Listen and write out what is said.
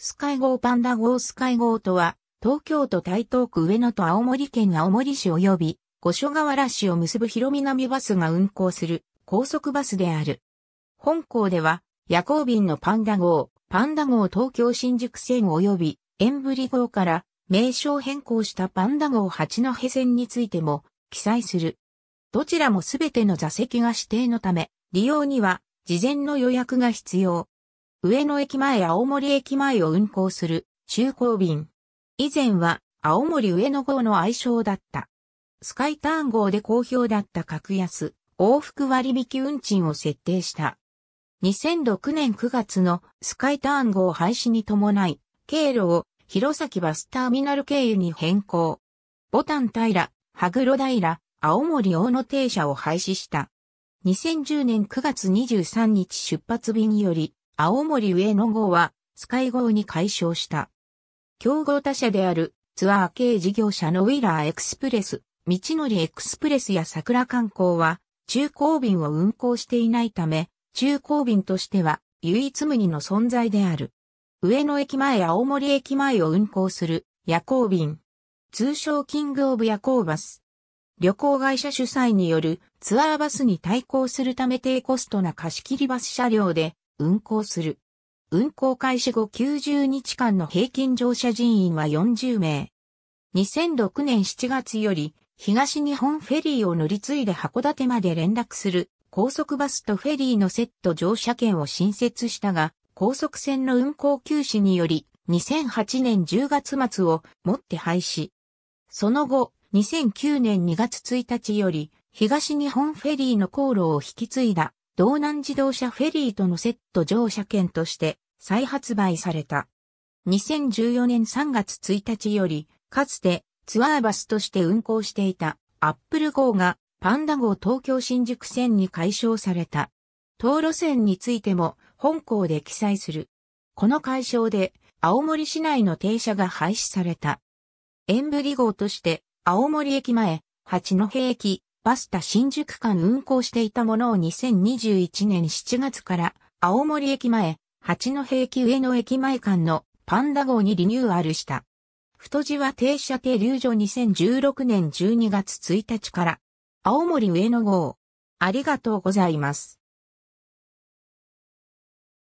スカイ号パンダ号スカイ号とは、東京都台東区上野と青森県青森市及び五所川原市を結ぶ広南バスが運行する高速バスである。本校では夜行便のパンダ号、パンダ号東京新宿線及びエンブリ号から名称変更したパンダ号八戸線についても記載する。どちらもすべての座席が指定のため、利用には事前の予約が必要。上野駅前青森駅前を運行する中高便。以前は青森上野号の愛称だった。スカイターン号で好評だった格安、往復割引運賃を設定した。2006年9月のスカイターン号廃止に伴い、経路を弘前バスターミナル経由に変更。ボタン平、羽黒平、青森大野停車を廃止した。2010年9月23日出発便により、青森上野号はスカイ号に改称した。競合他社であるツアー系事業者のウィラーエクスプレス、道のりエクスプレスや桜観光は中高便を運行していないため、中高便としては唯一無二の存在である。上野駅前青森駅前を運行する夜行便。通称キングオブ夜行バス。旅行会社主催によるツアーバスに対抗するため低コストな貸し切りバス車両で運行する。運行開始後90日間の平均乗車人員は40名。2006年7月より東日本フェリーを乗り継いで函館まで連絡する高速バスとフェリーのセット乗車券を新設したが、高速線の運行休止により2008年10月末をもって廃止。その後、2009年2月1日より東日本フェリーの航路を引き継いだ道南自動車フェリーとのセット乗車券として再発売された。2014年3月1日より、かつてツアーバスとして運行していたアップル号がパンダ号東京新宿線に解消された。東路線についても本校で記載する。この解消で青森市内の停車が廃止された。エンブリ号として青森駅前、八戸駅、バスタ新宿間運行していたものを2021年7月から青森駅前、八戸駅上野駅前間のパンダ号にリニューアルした。太字は停車停留所2016年12月1日から青森上野号。ありがとうございます。